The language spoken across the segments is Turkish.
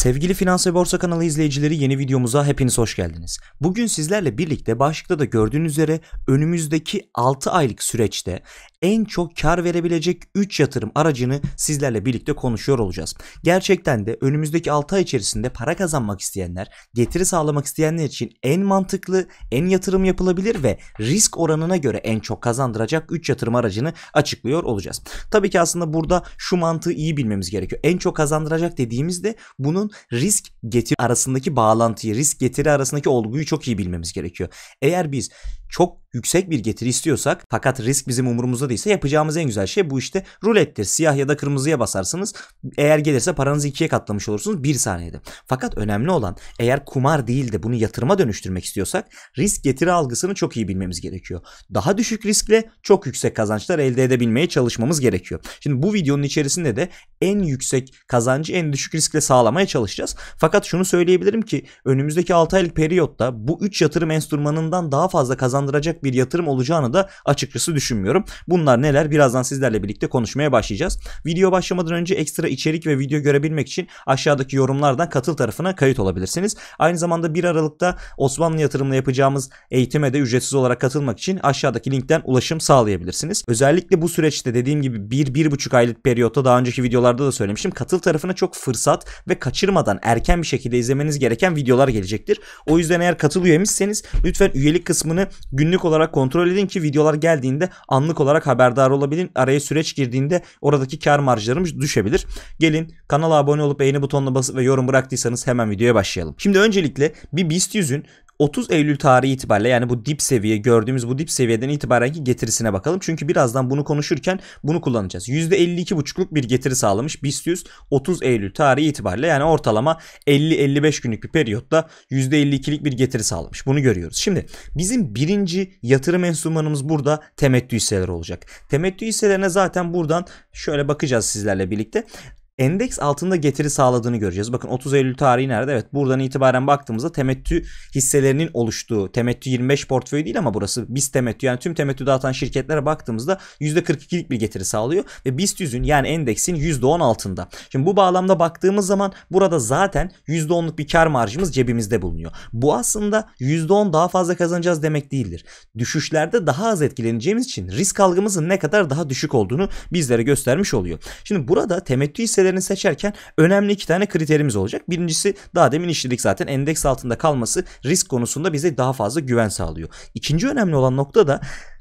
Sevgili Finans ve Borsa kanalı izleyicileri yeni videomuza hepiniz hoş geldiniz. Bugün sizlerle birlikte başlıkta da gördüğünüz üzere önümüzdeki 6 aylık süreçte en çok kar verebilecek 3 yatırım aracını sizlerle birlikte konuşuyor olacağız. Gerçekten de önümüzdeki 6 ay içerisinde para kazanmak isteyenler, getiri sağlamak isteyenler için en mantıklı, en yatırım yapılabilir ve risk oranına göre en çok kazandıracak 3 yatırım aracını açıklıyor olacağız. Tabii ki aslında burada şu mantığı iyi bilmemiz gerekiyor. En çok kazandıracak dediğimizde bunun risk getiri arasındaki bağlantıyı, risk getiri arasındaki olguyu çok iyi bilmemiz gerekiyor. Eğer biz çok yüksek bir getiri istiyorsak fakat risk bizim umurumuzda değilse yapacağımız en güzel şey bu işte rulettir. Siyah ya da kırmızıya basarsınız. Eğer gelirse paranızı ikiye katlamış olursunuz bir saniyede. Fakat önemli olan eğer kumar değil de bunu yatırıma dönüştürmek istiyorsak risk getiri algısını çok iyi bilmemiz gerekiyor. Daha düşük riskle çok yüksek kazançlar elde edebilmeye çalışmamız gerekiyor. Şimdi bu videonun içerisinde de en yüksek kazancı en düşük riskle sağlamaya çalışacağız. Fakat şunu söyleyebilirim ki önümüzdeki 6 aylık periyotta bu 3 yatırım enstrümanından daha fazla kazandıracak bir yatırım olacağını da açıkçası düşünmüyorum. Bunlar neler birazdan sizlerle birlikte konuşmaya başlayacağız. Video başlamadan önce ekstra içerik ve video görebilmek için aşağıdaki yorumlardan katıl tarafına kayıt olabilirsiniz. Aynı zamanda 1 Aralık'ta Osmanlı yatırımla yapacağımız eğitime de ücretsiz olarak katılmak için aşağıdaki linkten ulaşım sağlayabilirsiniz. Özellikle bu süreçte dediğim gibi 1-1,5 aylık periyotta daha önceki videolar videolarda da söylemiştim. Katıl tarafına çok fırsat ve kaçırmadan erken bir şekilde izlemeniz gereken videolar gelecektir. O yüzden eğer katıl üyemişseniz lütfen üyelik kısmını günlük olarak kontrol edin ki videolar geldiğinde anlık olarak haberdar olabilin. Araya süreç girdiğinde oradaki kar marjlarımız düşebilir. Gelin kanala abone olup beğeni butonuna basıp ve yorum bıraktıysanız hemen videoya başlayalım. Şimdi öncelikle bir BIST 100'ün 30 Eylül tarihi itibariyle yani bu dip seviye gördüğümüz bu dip seviyeden itibarenki getirisine bakalım. Çünkü birazdan bunu konuşurken bunu kullanacağız. %52,5'luk bir getiri sağlamış BIST 100 30 Eylül tarihi itibariyle yani ortalama 50-55 günlük bir periyotta %52'lik bir getiri sağlamış. Bunu görüyoruz. Şimdi bizim birinci yatırım enstrümanımız burada temettü hisseleri olacak. Temettü hisselerine zaten buradan şöyle bakacağız sizlerle birlikte endeks altında getiri sağladığını göreceğiz. Bakın 30 Eylül tarihi nerede? Evet buradan itibaren baktığımızda temettü hisselerinin oluştuğu temettü 25 portföy değil ama burası biz temettü yani tüm temettü dağıtan şirketlere baktığımızda %42'lik bir getiri sağlıyor ve BIST 100'ün yani endeksin %10 altında. Şimdi bu bağlamda baktığımız zaman burada zaten %10'luk bir kar marjımız cebimizde bulunuyor. Bu aslında %10 daha fazla kazanacağız demek değildir. Düşüşlerde daha az etkileneceğimiz için risk algımızın ne kadar daha düşük olduğunu bizlere göstermiş oluyor. Şimdi burada temettü hisseleri hisselerini seçerken önemli iki tane kriterimiz olacak. Birincisi daha demin işledik zaten endeks altında kalması risk konusunda bize daha fazla güven sağlıyor. İkinci önemli olan nokta da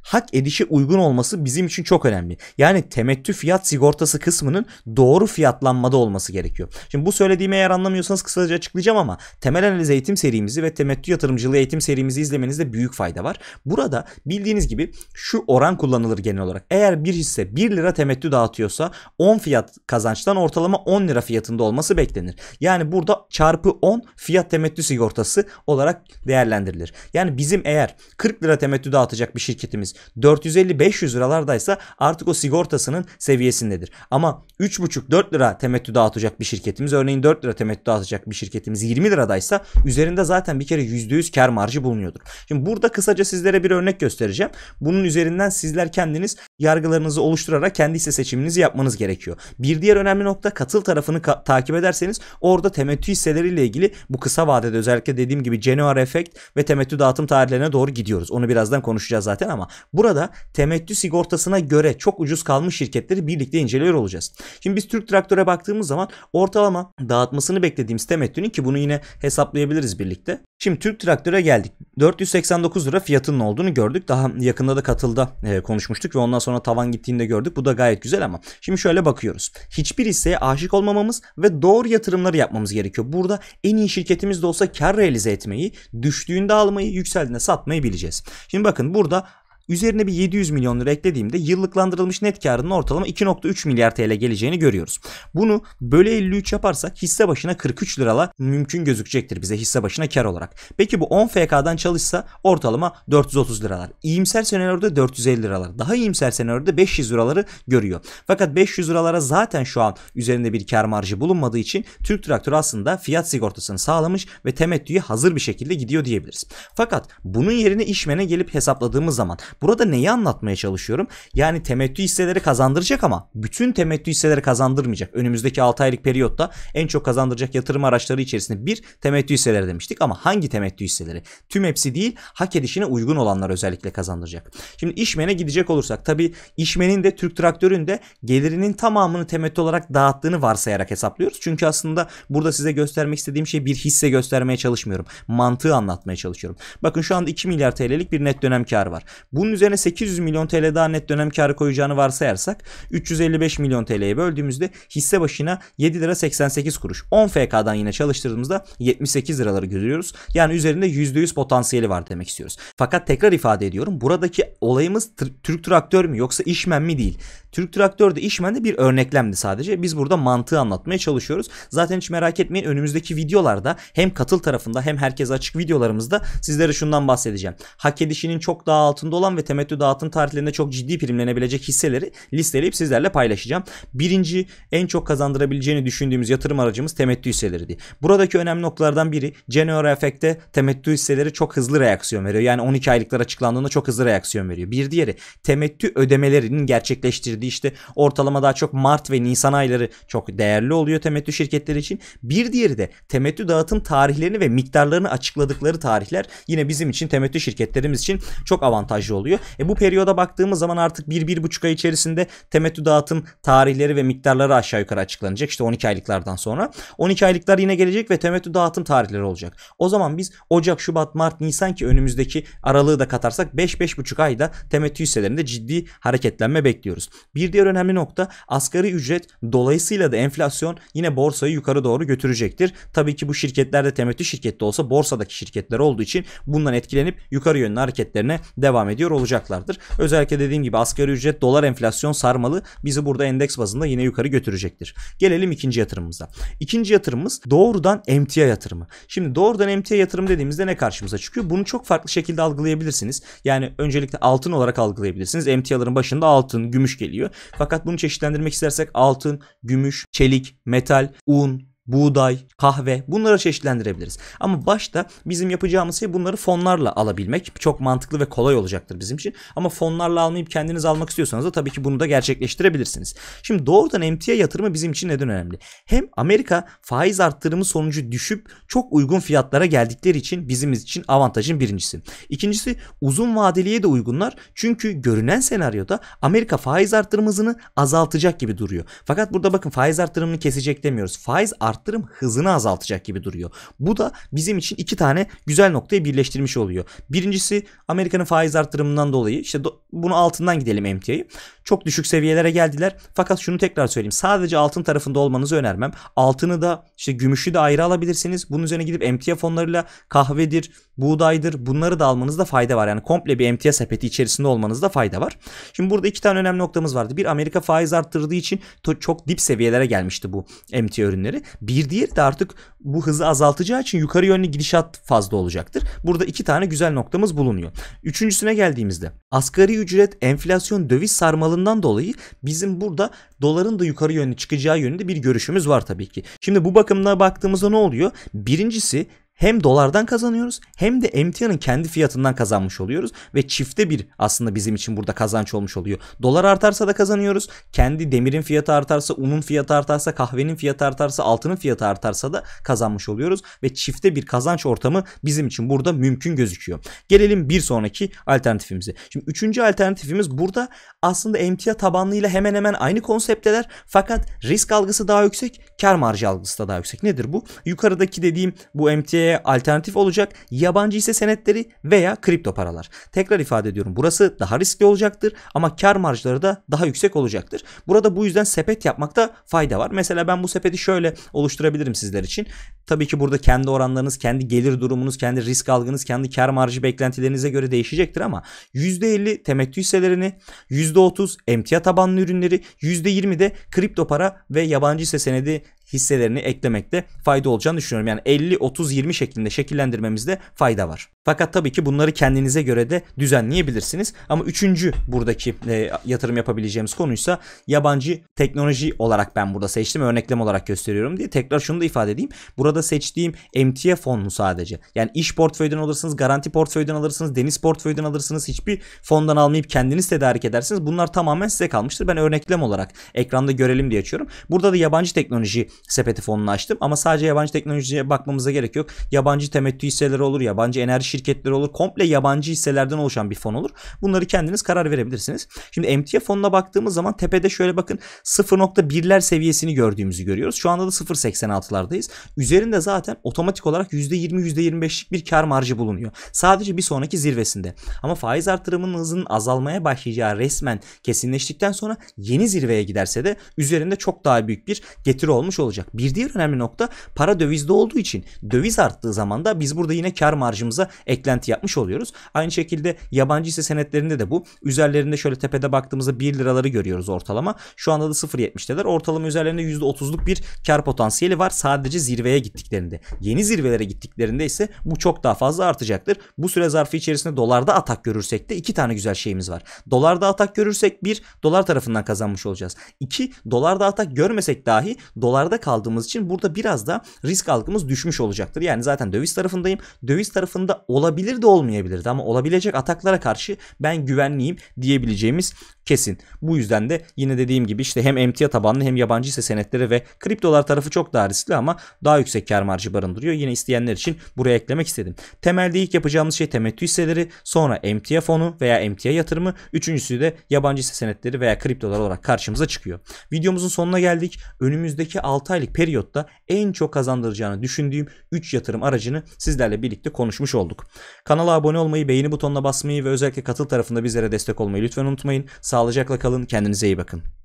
hak edişe uygun olması bizim için çok önemli. Yani temettü fiyat sigortası kısmının doğru fiyatlanmada olması gerekiyor. Şimdi bu söylediğimi eğer anlamıyorsanız kısaca açıklayacağım ama temel analiz eğitim serimizi ve temettü yatırımcılığı eğitim serimizi izlemenizde büyük fayda var. Burada bildiğiniz gibi şu oran kullanılır genel olarak. Eğer bir hisse 1 lira temettü dağıtıyorsa 10 fiyat kazançtan ortalama 10 lira fiyatında olması beklenir. Yani burada çarpı 10 fiyat temettü sigortası olarak değerlendirilir. Yani bizim eğer 40 lira temettü dağıtacak bir şirketimiz 450-500 liralardaysa artık o sigortasının seviyesindedir. Ama 3,5-4 lira temettü dağıtacak bir şirketimiz örneğin 4 lira temettü dağıtacak bir şirketimiz 20 liradaysa üzerinde zaten bir kere %100 kar marjı bulunuyordur. Şimdi burada kısaca sizlere bir örnek göstereceğim. Bunun üzerinden sizler kendiniz yargılarınızı oluşturarak kendi hisse seçiminizi yapmanız gerekiyor. Bir diğer önemli nokta katıl tarafını ka- takip ederseniz orada temettü hisseleriyle ilgili bu kısa vadede özellikle dediğim gibi Genoa Effect ve temettü dağıtım tarihlerine doğru gidiyoruz. Onu birazdan konuşacağız zaten ama burada temettü sigortasına göre çok ucuz kalmış şirketleri birlikte inceliyor olacağız. Şimdi biz Türk Traktör'e baktığımız zaman ortalama dağıtmasını beklediğimiz temettünün ki bunu yine hesaplayabiliriz birlikte. Şimdi Türk Traktör'e geldik. 489 lira fiyatının olduğunu gördük. Daha yakında da katılda e, konuşmuştuk ve ondan sonra sonra tavan gittiğini de gördük. Bu da gayet güzel ama. Şimdi şöyle bakıyoruz. Hiçbir hisseye aşık olmamamız ve doğru yatırımları yapmamız gerekiyor. Burada en iyi şirketimiz de olsa kar realize etmeyi, düştüğünde almayı, yükseldiğinde satmayı bileceğiz. Şimdi bakın burada Üzerine bir 700 milyon lira eklediğimde yıllıklandırılmış net karının ortalama 2.3 milyar TL geleceğini görüyoruz. Bunu bölü 53 yaparsak hisse başına 43 lirala mümkün gözükecektir bize hisse başına kar olarak. Peki bu 10 FK'dan çalışsa ortalama 430 liralar. İyimser senaryoda 450 liralar. Daha iyimser senaryoda 500 liraları görüyor. Fakat 500 liralara zaten şu an üzerinde bir kar marjı bulunmadığı için Türk Traktörü aslında fiyat sigortasını sağlamış ve temettüyü hazır bir şekilde gidiyor diyebiliriz. Fakat bunun yerine işmene gelip hesapladığımız zaman Burada neyi anlatmaya çalışıyorum? Yani temettü hisseleri kazandıracak ama bütün temettü hisseleri kazandırmayacak. Önümüzdeki 6 aylık periyotta en çok kazandıracak yatırım araçları içerisinde bir temettü hisseleri demiştik ama hangi temettü hisseleri? Tüm hepsi değil hak edişine uygun olanlar özellikle kazandıracak. Şimdi işmene gidecek olursak tabi işmenin de Türk Traktör'ün de gelirinin tamamını temettü olarak dağıttığını varsayarak hesaplıyoruz. Çünkü aslında burada size göstermek istediğim şey bir hisse göstermeye çalışmıyorum. Mantığı anlatmaya çalışıyorum. Bakın şu anda 2 milyar TL'lik bir net dönem kar var. Bunun bunun üzerine 800 milyon TL daha net dönem karı koyacağını varsayarsak 355 milyon TL'ye böldüğümüzde hisse başına 7 lira 88 kuruş. 10 FK'dan yine çalıştırdığımızda 78 liraları görüyoruz. Yani üzerinde %100 potansiyeli var demek istiyoruz. Fakat tekrar ifade ediyorum buradaki olayımız Türk Traktör mü yoksa İşmen mi değil. Türk Traktör de İşmen de bir örneklemdi sadece. Biz burada mantığı anlatmaya çalışıyoruz. Zaten hiç merak etmeyin önümüzdeki videolarda hem katıl tarafında hem herkese açık videolarımızda sizlere şundan bahsedeceğim. Hak edişinin çok daha altında olan ve temettü dağıtım tarihlerinde çok ciddi primlenebilecek hisseleri listeleyip sizlerle paylaşacağım. Birinci en çok kazandırabileceğini düşündüğümüz yatırım aracımız temettü hisseleri diye. Buradaki önemli noktalardan biri General Effect'te temettü hisseleri çok hızlı reaksiyon veriyor. Yani 12 aylıklar açıklandığında çok hızlı reaksiyon veriyor. Bir diğeri temettü ödemelerinin gerçekleştirdiği işte ortalama daha çok Mart ve Nisan ayları çok değerli oluyor temettü şirketleri için. Bir diğeri de temettü dağıtım tarihlerini ve miktarlarını açıkladıkları tarihler yine bizim için temettü şirketlerimiz için çok avantajlı oluyor oluyor. E bu periyoda baktığımız zaman artık 1-1,5 ay içerisinde temettü dağıtım tarihleri ve miktarları aşağı yukarı açıklanacak. İşte 12 aylıklardan sonra. 12 aylıklar yine gelecek ve temettü dağıtım tarihleri olacak. O zaman biz Ocak, Şubat, Mart, Nisan ki önümüzdeki aralığı da katarsak 5-5,5 ayda temettü hisselerinde ciddi hareketlenme bekliyoruz. Bir diğer önemli nokta asgari ücret dolayısıyla da enflasyon yine borsayı yukarı doğru götürecektir. Tabii ki bu şirketler de temettü şirkette olsa borsadaki şirketler olduğu için bundan etkilenip yukarı yönlü hareketlerine devam ediyor bekliyor olacaklardır. Özellikle dediğim gibi asgari ücret dolar enflasyon sarmalı bizi burada endeks bazında yine yukarı götürecektir. Gelelim ikinci yatırımımıza. İkinci yatırımımız doğrudan emtia yatırımı. Şimdi doğrudan emtia yatırım dediğimizde ne karşımıza çıkıyor? Bunu çok farklı şekilde algılayabilirsiniz. Yani öncelikle altın olarak algılayabilirsiniz. Emtiaların başında altın, gümüş geliyor. Fakat bunu çeşitlendirmek istersek altın, gümüş, çelik, metal, un, buğday, kahve bunları çeşitlendirebiliriz. Ama başta bizim yapacağımız şey bunları fonlarla alabilmek çok mantıklı ve kolay olacaktır bizim için. Ama fonlarla almayıp kendiniz almak istiyorsanız da tabii ki bunu da gerçekleştirebilirsiniz. Şimdi doğrudan emtia yatırımı bizim için neden önemli? Hem Amerika faiz arttırımı sonucu düşüp çok uygun fiyatlara geldikleri için bizim için avantajın birincisi. İkincisi uzun vadeliye de uygunlar. Çünkü görünen senaryoda Amerika faiz arttırım hızını azaltacak gibi duruyor. Fakat burada bakın faiz arttırımını kesecek demiyoruz. Faiz art arttırım hızını azaltacak gibi duruyor. Bu da bizim için iki tane güzel noktayı birleştirmiş oluyor. Birincisi Amerika'nın faiz arttırımından dolayı işte bunu altından gidelim emtiayı. Çok düşük seviyelere geldiler. Fakat şunu tekrar söyleyeyim. Sadece altın tarafında olmanızı önermem. Altını da işte gümüşü de ayrı alabilirsiniz. Bunun üzerine gidip emtia fonlarıyla kahvedir, buğdaydır bunları da almanızda fayda var. Yani komple bir emtia sepeti içerisinde olmanızda fayda var. Şimdi burada iki tane önemli noktamız vardı. Bir Amerika faiz arttırdığı için çok dip seviyelere gelmişti bu emtia ürünleri. Bir diğeri de artık bu hızı azaltacağı için yukarı yönlü gidişat fazla olacaktır. Burada iki tane güzel noktamız bulunuyor. Üçüncüsüne geldiğimizde asgari ücret enflasyon döviz sarmalından dolayı bizim burada doların da yukarı yönlü çıkacağı yönünde bir görüşümüz var tabii ki. Şimdi bu bakımına baktığımızda ne oluyor? Birincisi hem dolardan kazanıyoruz hem de emtianın kendi fiyatından kazanmış oluyoruz ve çifte bir aslında bizim için burada kazanç olmuş oluyor. Dolar artarsa da kazanıyoruz. Kendi demirin fiyatı artarsa, unun fiyatı artarsa, kahvenin fiyatı artarsa, altının fiyatı artarsa da kazanmış oluyoruz ve çifte bir kazanç ortamı bizim için burada mümkün gözüküyor. Gelelim bir sonraki alternatifimize. Şimdi üçüncü alternatifimiz burada aslında emtia tabanlıyla hemen hemen aynı konseptteler fakat risk algısı daha yüksek, kar marjı algısı da daha yüksek. Nedir bu? Yukarıdaki dediğim bu emtia TL'ye alternatif olacak yabancı ise senetleri veya kripto paralar. Tekrar ifade ediyorum burası daha riskli olacaktır ama kar marjları da daha yüksek olacaktır. Burada bu yüzden sepet yapmakta fayda var. Mesela ben bu sepeti şöyle oluşturabilirim sizler için. Tabii ki burada kendi oranlarınız, kendi gelir durumunuz, kendi risk algınız, kendi kar marjı beklentilerinize göre değişecektir ama %50 temettü hisselerini, %30 emtia tabanlı ürünleri, %20 de kripto para ve yabancı hisse senedi hisselerini eklemekte fayda olacağını düşünüyorum. Yani 50 30 20 şeklinde şekillendirmemizde fayda var. Fakat tabii ki bunları kendinize göre de düzenleyebilirsiniz. Ama üçüncü buradaki e, yatırım yapabileceğimiz konuysa yabancı teknoloji olarak ben burada seçtim. Örneklem olarak gösteriyorum diye tekrar şunu da ifade edeyim. Burada seçtiğim emtia fonu sadece? Yani iş portföyden alırsınız, garanti portföyden alırsınız, deniz portföyden alırsınız. Hiçbir fondan almayıp kendiniz tedarik edersiniz. Bunlar tamamen size kalmıştır. Ben örneklem olarak ekranda görelim diye açıyorum. Burada da yabancı teknoloji sepeti fonunu açtım. Ama sadece yabancı teknolojiye bakmamıza gerek yok. Yabancı temettü hisseleri olur, yabancı enerji şirketleri olur. Komple yabancı hisselerden oluşan bir fon olur. Bunları kendiniz karar verebilirsiniz. Şimdi emtia fonuna baktığımız zaman tepede şöyle bakın 0.1'ler seviyesini gördüğümüzü görüyoruz. Şu anda da 0.86'lardayız. Üzerinde zaten otomatik olarak %20-%25'lik bir kar marjı bulunuyor. Sadece bir sonraki zirvesinde. Ama faiz artırımının hızının azalmaya başlayacağı resmen kesinleştikten sonra yeni zirveye giderse de üzerinde çok daha büyük bir getiri olmuş olacak olacak. Bir diğer önemli nokta para dövizde olduğu için döviz arttığı zaman da biz burada yine kar marjımıza eklenti yapmış oluyoruz. Aynı şekilde yabancı hisse senetlerinde de bu. Üzerlerinde şöyle tepede baktığımızda 1 liraları görüyoruz ortalama. Şu anda da 0.70'teler. Ortalama üzerlerinde %30'luk bir kar potansiyeli var sadece zirveye gittiklerinde. Yeni zirvelere gittiklerinde ise bu çok daha fazla artacaktır. Bu süre zarfı içerisinde dolarda atak görürsek de iki tane güzel şeyimiz var. Dolarda atak görürsek bir dolar tarafından kazanmış olacağız. İki dolarda atak görmesek dahi dolarda kaldığımız için burada biraz da risk algımız düşmüş olacaktır. Yani zaten döviz tarafındayım. Döviz tarafında olabilir de olmayabilirdi ama olabilecek ataklara karşı ben güvenliyim diyebileceğimiz kesin. Bu yüzden de yine dediğim gibi işte hem emtia tabanlı hem yabancı hisse senetleri ve kriptolar tarafı çok daha riskli ama daha yüksek kar marjı barındırıyor. Yine isteyenler için buraya eklemek istedim. Temelde ilk yapacağımız şey temettü hisseleri, sonra emtia fonu veya emtia yatırımı, üçüncüsü de yabancı hisse senetleri veya kriptolar olarak karşımıza çıkıyor. Videomuzun sonuna geldik. Önümüzdeki 6 aylık periyotta en çok kazandıracağını düşündüğüm 3 yatırım aracını sizlerle birlikte konuşmuş olduk. Kanala abone olmayı, beğeni butonuna basmayı ve özellikle katıl tarafında bizlere destek olmayı lütfen unutmayın. Sağ sağlıcakla kalın. Kendinize iyi bakın.